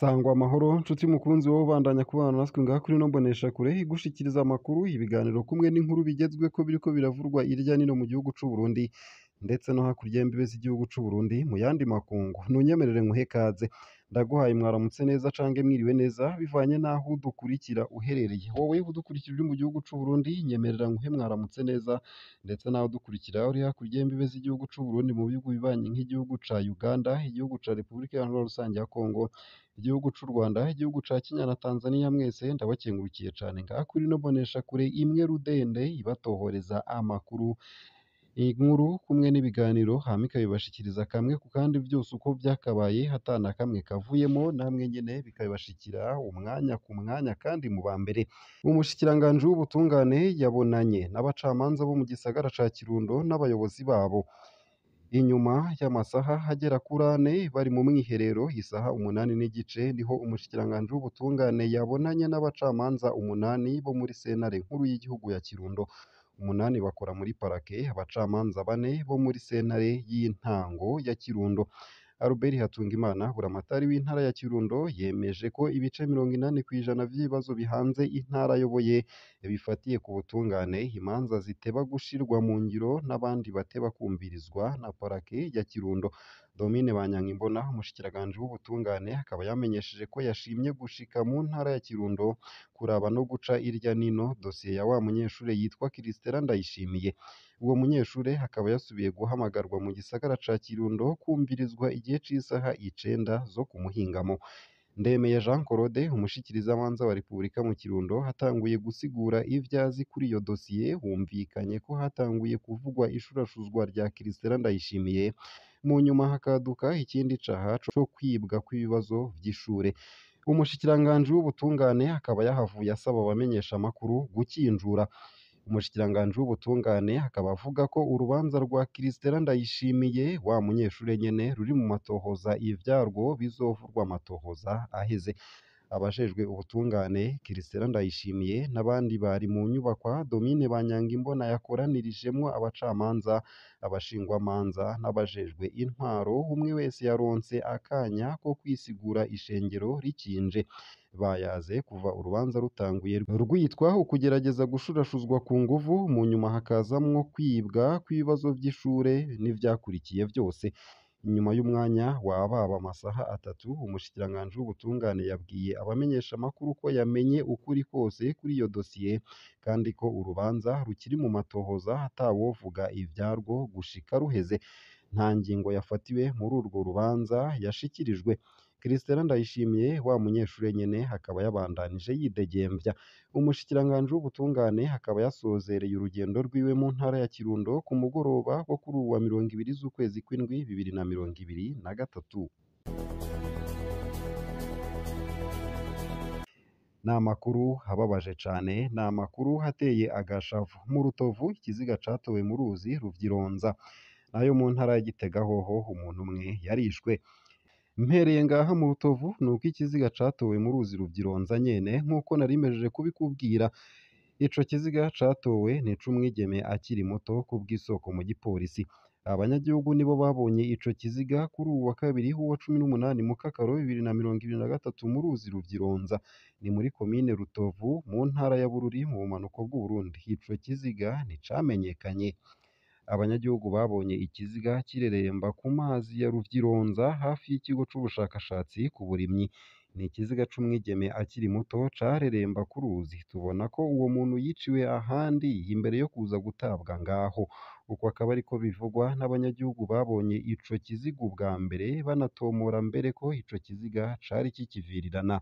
Sangwa amahoro nshuti mukunzi wowe ubandanya kubana natwe ngaha kuri ino kure igushikiriza amakuru ibiganiro kumwe n'inkuru bigezwe bigezweho biriko biravurwa irya nino mu gihugu cy'u Burundi ndetse no hakurya y'imbibe z'igihugu cy'u Burundi mu yandi makungu ntunyemerere nkuhe kaze ndaguhaye mwaramutse neza cange mwiriwe neza bivanye n'aho udukurikira uherereye wowe udukurikira uri mu gihugu cy'u Burundi nyemerera nguhe mwaramutse neza ndetse n'aho udukurikira uri hakurya y'imbibe z'igihugu cy'u Burundi mu bihugu bibanye nk'igihugu ca Uganda igihugu ca Repubulika Iharanira Rusange ya Kongo igihugu cy'u Rwanda igihugu ca Kenya na Tanzania mwese ndabakengurukiye cane ngaha kuri ino mboneshakure imwe rudende ibatohoreza amakuru inkuru kumwe n'ibiganiro hama ikabibashikiriza kamwe ku kandi byose uko byakabaye hatana kamwe kavuyemo namwe nyine bikabibashikira umwanya ku mwanya kandi mu ba mbere umushikiranganji w'ubutungane yabonanye n'abacamanza bo mu gisagara ca Kirundo n'abayobozi babo inyuma y'amasaha agera kuri ane bari mu mwiherero isaha umunani n'igice niho umushikiranganji w'ubutungane yabonanye n'abacamanza umunani bo muri sentare nkuru y'igihugu ya Kirundo umunani bakora muri parake abacamanza bane bo muri sentare y'intango ya kirundo Albert Hatungimana buramatari w'intara ya Kirundo yemeje ko ibice mirongo inani ku ijana by'ibibazo bihanze intara ayoboye bifatiye ku butungane imanza ziteba gushirwa mu ngiro n'abandi bateba kumvirizwa na parake ya Kirundo Domine Banyankimbo umushikiranganji w'ubutungane akaba yamenyesheje ko yashimye gushika mu ntara ya Kirundo kuraba no guca irya nino dosiye ya wa munyeshuri yitwa Christella Ndayishimiye uwo munyeshuri akaba yasubiye guhamagarwa mu gisagara ca Kirundo kumvirizwa igihe c'isaha icenda zo kumuhingamo Ndemeye Jean Claude umushikirizamanza wa Repubulika mu Kirundo hatanguye gusigura ivyo azi kuri iyo dosiye humvikanye ko hatanguye kuvugwa ishurashuzwa rya Christella Ndayishimiye mu nyuma hakaduka ikindi caha cyo kwibwa kw'ibibazo by'ishure umushikiranganji w'ubutungane akaba yahavuye asaba abamenyesha amakuru gukinjura umushikiranganji w'ubutungane akaba avuga ko urubanza rwa Kirisitera Ndayishimiye wa munyeshuri nyene ruri mu matohoza ibyarwo bizovurwa amatohoza aheze abajejwe ubutungane Kirisitera Ndayishimiye n'abandi bari mu nyubakwa Domine Banyangimbona yakoranirijemo abacamanza abashingwamanza n'abajejwe intwaro umwe wese yaronse akanya ko kwisigura ishengero rikinje bayaze kuva urubanza rutanguye rwitwa ukugerageza gushurashuzwa ku nguvu mu nyuma hakazamwo kwibwa kw'ibibazo by'ishure n'ivyakurikiye byose Nyuma y'umwanya wababa amasaha atatu, Umushikiranganji w'Ubutungane yabwiye abamenyeshamakuru ko yamenye ukuri kose kuri iyo dosiye kandi ko urubanza rukiri mu matohoza atawovuga ibyarwo gushika ruheze. Nta ngingo yafatiwe muri urwo rubanza yashikirijwe. Christian Ndayishimiye wa munyeshuri nyene akaba yabandanije yidegembya umushikiranganji w'ubutungane akaba yasozereye urugendo rwiwe mu ntara ya Kirundo ku mugoroba wo kuri uwu wa mirongo ibiri z'ukwezi kw'indwi bibiri na mirongo ibiri na gatatu ni amakuru ababaje cyane ni amakuru ateye agashavu mu rutovu ikiziga catowe mu ruzi ruvyironza nayo mu ntara ya gitega hoho umuntu umwe yarishwe Mpereye ngaha mu Rutovu ni uko ikiziga catowe mu ruzi rubyironza nyene nk'uko nari kubikubwira. Ico kiziga catowe ni ic'umwigeme akiri muto ku bw’isoko mu gipolisi. Abanyagihugu nibo babonye ico kiziga kuri uyu kabiri w'uwa cumi n'umunani Mukakaro bibiri na mirongo ibiri na gatatu mu ruzi rubyironza. Ni muri komine Rutovu mu ntara ya Bururi mu bumanuko bw'Uburundi. Ico kiziga nticamenyekanye. Abanyagihugu babonye ikiziga kireremba ku mazi ya Ruvyironza hafi y'ikigo cy'ubushakashatsi ku burimyi. Ni ikiziga cumwigeme akiri muto careremba ku ruzi, tubona ko uwo muntu yiciwe ahandi imbere yo kuza gutabwa ngaho. Uko akaba ariko bivugwa n'abanyagihugu babonye ico kiziga ubwa mbere, banatomora mbere ko ico kiziga cari kikivirirana.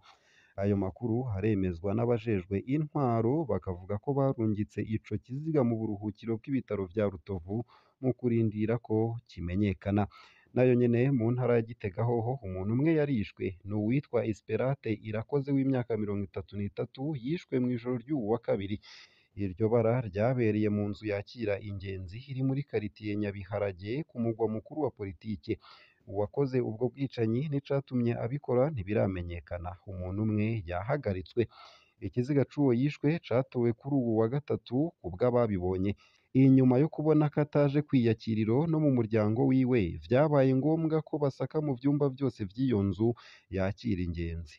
Ayo makuru aremezwa n'abajejwe intwaro bakavuga ko barungitse ico kiziga mu buruhukiro bw'ibitaro vya Rutovu mu kurindira ko kimenyekana nayo nyene mu ntara ya Gitega hoho umuntu umwe yarishwe n'uwitwa Esperate Irakoze w'imyaka mirongo itatu n'itatu yishwe mw'ijoro ry'ubu wa kabiri iryo bara ryabereye mu nzu yakira ingenzi iri muri karitiye Nyabiharage ku mugwa mukuru wa politike uwakoze ubwo bwicanyi n'icyatumye abikora ntibiramenyekana umuntu umwe yahagaritswe ikiziga cy'uwo yishwe cyatowe kuri ubu wa gatatu ku bw'ababibonye iyi yo kubona ko ataje ku iyakiriro no mu muryango wiwe byabaye ngombwa ko basaka mu byumba byose by'iyo nzu yakira ingenzi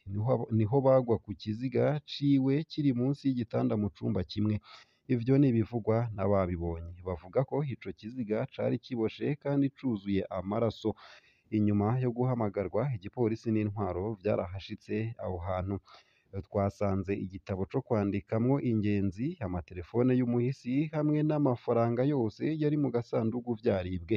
niho bagwa ku kiziga ciwe kiri munsi y'igitanda mu cumba kimwe ibyo ni ibivugwa n'ababibonye bavuga ko icyo kiziga cyari kiboshe kandi cyuzuye amaraso Inyuma yo guhamagarwa, igipolisi n'intwaro byarahashitse aho hantu. Twasanze igitabo cyo kwandikamo ingenzi, amatelefone y'umuhisi hamwe n'amafaranga yose yari mu gasanduku vyaribwe.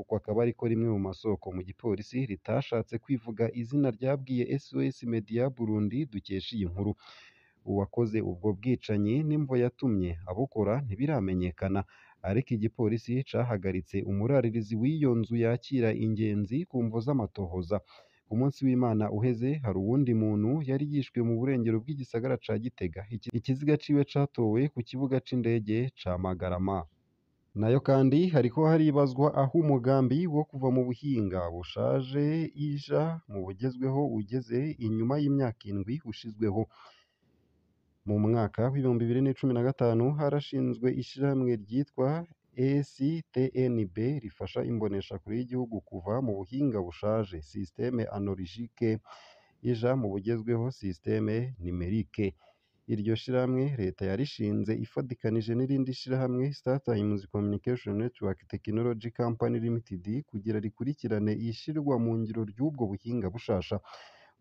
Uko akaba ariko rimwe mu masoko mu gipolisi ritashatse kwivuga izina ryabwiye SOS Media Burundi dukesha iyi nkuru. Uwakoze ubwo bwicanyi n'imvo yatumye abukora ntibiramenyekana. ariko igipolisi cahagaritse umuraririzi w'iyo nzu yakira ingenzi ku mvo z'amatohoza ku munsi w'Imana uheze hari uwundi muntu yari yishwe mu burengero bw'igisagara ca Gitega ikiziga ciwe catowe ku kibuga c'indege ca Magarama nayo kandi hariko haribazwa aho umugambi wo kuva mu buhinga bushaje ija mu bugezweho ugeze inyuma y'imyaka indwi ushizweho Mu mwaka w'ibihumbi bibiri cumi na gatanu harashinzwe ishyirahamwe ryitwa ECTNB rifasha imboneshakure y'igihugu kuva mu buhinga bushaje (système analogique) ija mu bugezweho (système numérique). Iryo shyirahamwe Leta yarishinze ifatikanije n'irindi shyirahamwe Startimes Communication Network Technology Company Ltd kugira rikurikirane ishyirwa mu ngiro ry'ubwo buhinga bushasha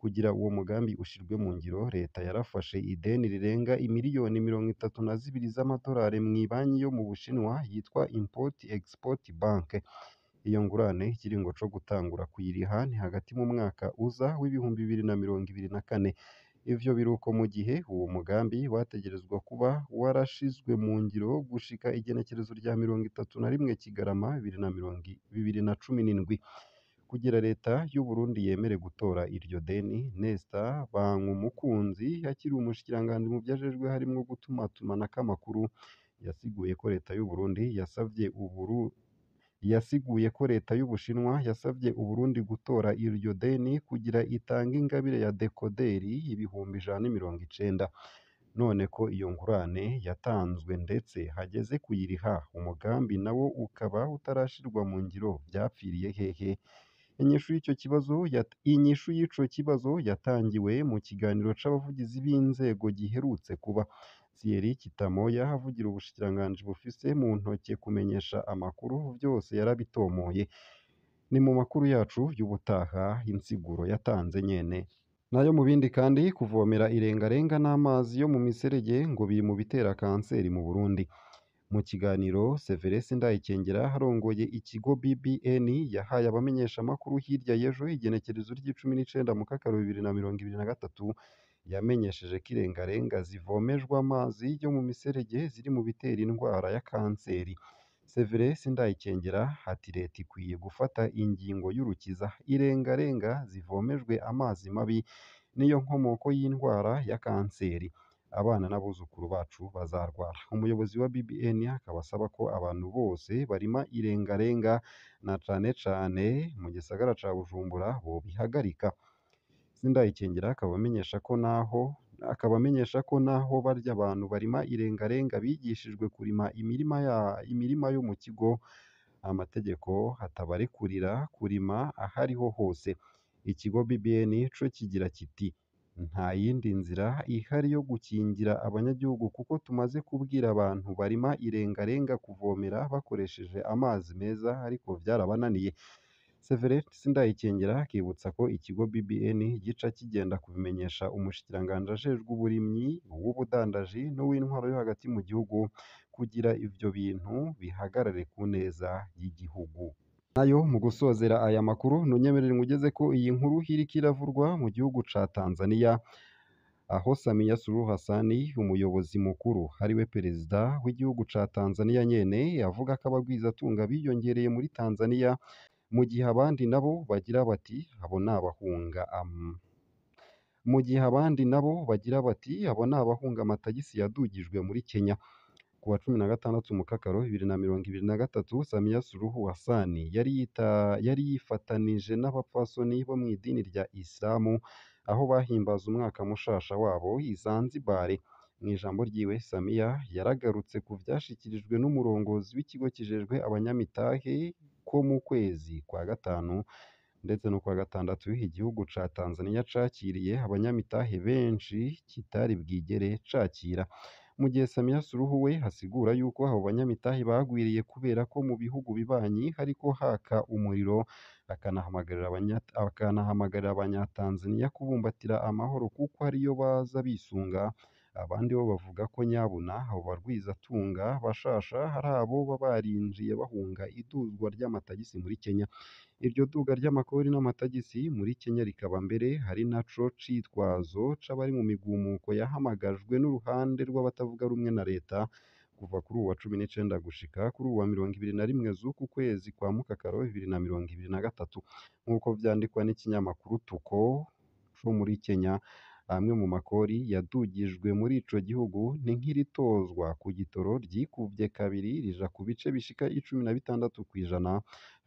Kugira uwo mugambi ushirwe mu ngiro, Leta yarafashe ideni rirenga imiliyoni mirongo itatu na zibiri z'amadolari mu ibanki yo mu Bushinwa yitwa Import-Export Bank. Iyo ngurane ngo cyo gutangura kuyiriha ni hagati mu mwaka uza w'ibihumbi bibiri na mirongo ibiri na kane. Ivyo biruko mu gihe uwo mugambi wategerezwa kuba warashizwe mu ngiro gushika igenekerezo rya mirongo itatu na rimwe Kigarama na mirongo bibiri na cumi n'indwi. kugira Leta y'u Burundi yemere gutora iryo deni Nesta umukunzi akiri umushikiranganji mu vyajejwe harimwo gutumatumanako amakuru yasiguye ko Leta y'u Burundi yasabye uburu yasiguye ko Leta y'Ubushinwa u Uburundi gutora iryo deni kugira itanga ingabire ya dekoderi ibihumbi ijana n'imirongo icenda none ko iyo ngurane yatanzwe ndetse hageze kuyiriha umugambi nawo ukaba utarashirwa mu ngiro vyapfiriye hehe Inyishu y'icyo kibazo inyishu y'icyo kibazo yatangiwe mu kiganiro cy’abavugizi b'inzego giherutse kuba. Thierry kitamo yahavugira ubushikiranganji bufise mu ntoki kumenyesha amakuru byose yarabitomoye. Ni mu makuru yacu y'ubutaha insiguro yatanze nyene. Nayo mu bindi kandi kuvomera irengarenga n'amazi yo mu miserege ngo biri mu bitera kanseri mu Burundi. Mu kiganiro Severese Ndayikengera arongoye ikigo BBN yahaye abamenyeshamakuru hirya y'ejo igenekerezo ry'icumi n'icenda Mukakaru bibiri na mirongo ibiri na gatatu yamenyesheje ko irengarenga zivomejwe amazi yo mu miserege ziri mu bitera indwara ya kanseri Severese Ndayikengera ati leta ikwiye gufata ingingo y'urukiza irengarenga zivomejwe amazi mabi niyo nkomoko y'indwara ya kanseri abana n'abuzukuru bacu bazarwara umuyobozi wa bbn akaba asaba ko abantu bose barima irengarenga na cyane cyane mu gisagara cya bujumbura bobihagarika sindayikengera akaba amenyesha ko naho akaba amenyesha ko naho barya abantu barima irengarenga bigishijwe kurima imirima ya imirima yo mu kigo amategeko hatabarekurira kurima ahariho hose ikigo bbn cyo kigira kiti Nta yindi nzira ihari yo gukingira abanyagihugu kuko tumaze kubwira abantu barima irengarenga kuvomera bakoresheje amazi meza ariko byarabananiye. Severien Sindayikengera akibutsa ko ikigo BBN gica kigenda kubimenyesha Umushikiranganji ajejwe uburimyi, uw'ubudandaji n'uw'intwaro yo hagati mu gihugu kugira ibyo bintu bihagarare ku neza y'igihugu. nayo mu gusozera aya makuru ntunyemerere ngugeze ko iyi nkuru iriko iravurwa mu gihugu ca Tanzania aho Samiya Suluhu Hassan umuyobozi mukuru ariwe perezida w'igihugu ca Tanzania nyene avuga ko abagwizatunga biyongereye muri Tanzania mu gihe abandi nabo bagira bati abo ni abahunga um. mu gihe abandi nabo bagira bati abo ni abahunga amatagisi yadugijwe muri Kenya ku wa cumi na gatandatu Mukakaro bibiri na mirongo ibiri na gatatu Samiya Suluhu Hassan yari yifatanije n'abapfasoni bo mu idini rya Islam aho bahimbaza umwaka mushasha wabo i mu ijambo ryiwe Samiya yaragarutse ku byashyikirijwe n'umurongozi w'ikigo kijejwe abanyamitahe ko mu kwezi kwa gatanu ndetse no kwa gatandatu igihugu cya Tanzania cakiriye abanyamitahe benshi kitari bwigere cakira mu gihe Samia Suluhu we hasigura yuko abo banyamitahe bagwiriye kubera ko mu bihugu bibanyi hariko haka umuriro akanahamagarira Abanyatanzaniya kubumbatira amahoro kuko ariyo baza bisunga abandi bo bavuga ko Nyabuna abo ba Rwizatunga bashasha hari aboba barinjiye bahunga iduzwa ry'amatagisi muri Kenya iryo duga ry'amakori n'amatagisi muri Kenya rikaba mbere hari naco citwazo c'abari mu migumuko yahamagajwe n'uruhande rw'abatavuga rumwe na leta kuva kuri uwa cumi n'icenda gushika kuri uwa mirongo ibiri na rimwe z'uku kwezi kwa Mukakaro bibiri na mirongo ibiri na gatatu nk'uko vyandikwa n'ikinyamakuru Tuko co muri Kenya Amwe mu makori yadugijwe muri ico gihugu ni nk'iritozwa ku gitoro ryikubye kabiri rija ku bice bishika icumi na bitandatu kw'ijana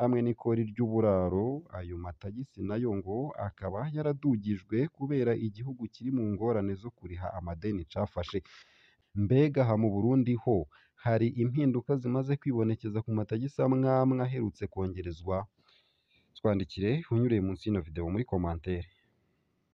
hamwe n'ikori ry'uburaro, ayo matagisi nayo ngo akaba yaradugijwe kubera igihugu kiri mu ngorane zo kuriha amadeni cafashe. Mbega aha mu Burundi ho hari impinduka zimaze kwibonekeza ku matagisi amwe amwe aherutse kongerezwa? Twandikire unyuriye munsi y'ino video muri commentaire.